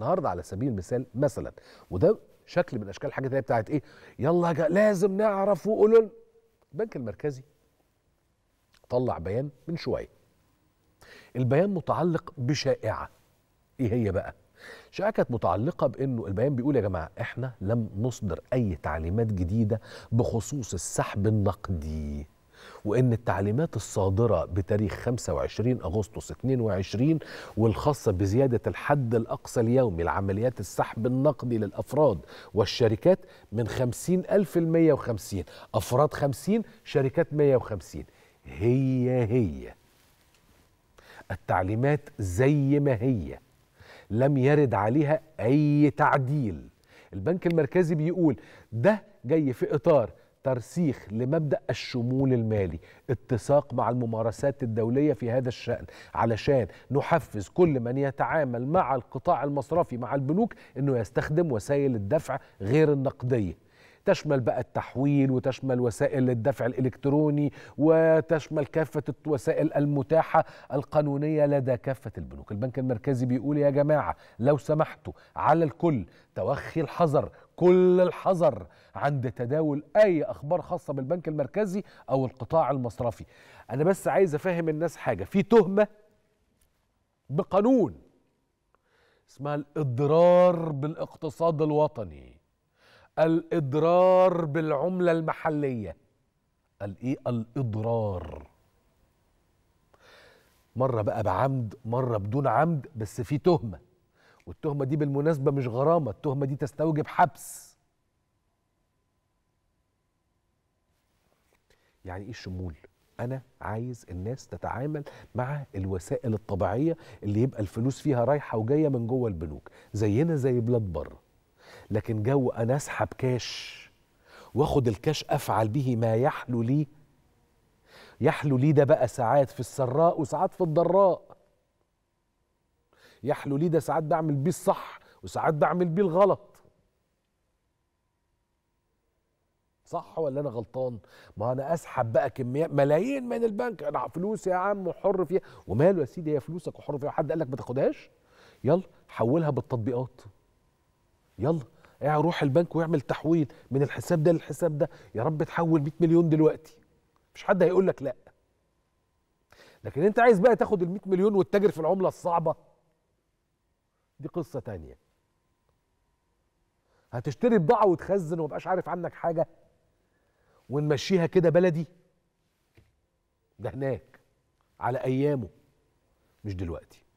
النهارده على سبيل المثال مثلا وده شكل من اشكال الحاجات اللي بتاعت ايه يلا جا لازم نعرف وقولوا البنك المركزي طلع بيان من شويه البيان متعلق بشائعه ايه هي بقى شائعه كانت متعلقه بانه البيان بيقول يا جماعه احنا لم نصدر اي تعليمات جديده بخصوص السحب النقدي وان التعليمات الصادره بتاريخ 25 اغسطس 22 والخاصه بزياده الحد الاقصى اليومي لعمليات السحب النقدي للافراد والشركات من 50 ألف ل 150 أفراد 50 شركات 150 هي هي التعليمات زي ما هي لم يرد عليها أي تعديل البنك المركزي بيقول ده جاي في إطار ترسيخ لمبدا الشمول المالي اتساق مع الممارسات الدوليه في هذا الشان علشان نحفز كل من يتعامل مع القطاع المصرفي مع البنوك انه يستخدم وسائل الدفع غير النقديه تشمل بقى التحويل وتشمل وسائل الدفع الإلكتروني وتشمل كافة الوسائل المتاحة القانونية لدى كافة البنوك البنك المركزي بيقول يا جماعة لو سمحتوا على الكل توخي الحذر كل الحذر عند تداول اي اخبار خاصه بالبنك المركزي او القطاع المصرفي انا بس عايز افهم الناس حاجه في تهمه بقانون اسمها الاضرار بالاقتصاد الوطني الاضرار بالعمله المحليه الايه الاضرار مره بقى بعمد مره بدون عمد بس في تهمه والتهمه دي بالمناسبه مش غرامه التهمه دي تستوجب حبس يعني ايه الشمول انا عايز الناس تتعامل مع الوسائل الطبيعيه اللي يبقى الفلوس فيها رايحه وجايه من جوه البنوك زينا زي بلاد بره لكن جو انا اسحب كاش واخد الكاش افعل به ما يحلو لي يحلو لي ده بقى ساعات في السراء وساعات في الضراء يحلو لي ده ساعات بعمل بيه الصح وساعات بعمل بيه الغلط صح ولا انا غلطان ما انا اسحب بقى كميات ملايين من البنك انا فلوس يا عم وحر فيها وماله يا سيدي هي فلوسك وحر فيها حد قال لك ما تاخدهاش يلا حولها بالتطبيقات يلا يعني روح البنك واعمل تحويل من الحساب ده للحساب ده يا رب تحول 100 مليون دلوقتي مش حد هيقول لك لا لكن انت عايز بقى تاخد ال 100 مليون وتتاجر في العمله الصعبه دي قصه تانية هتشتري بضاعه وتخزن ومبقاش عارف عنك حاجه ونمشيها كده بلدي ده هناك على ايامه مش دلوقتي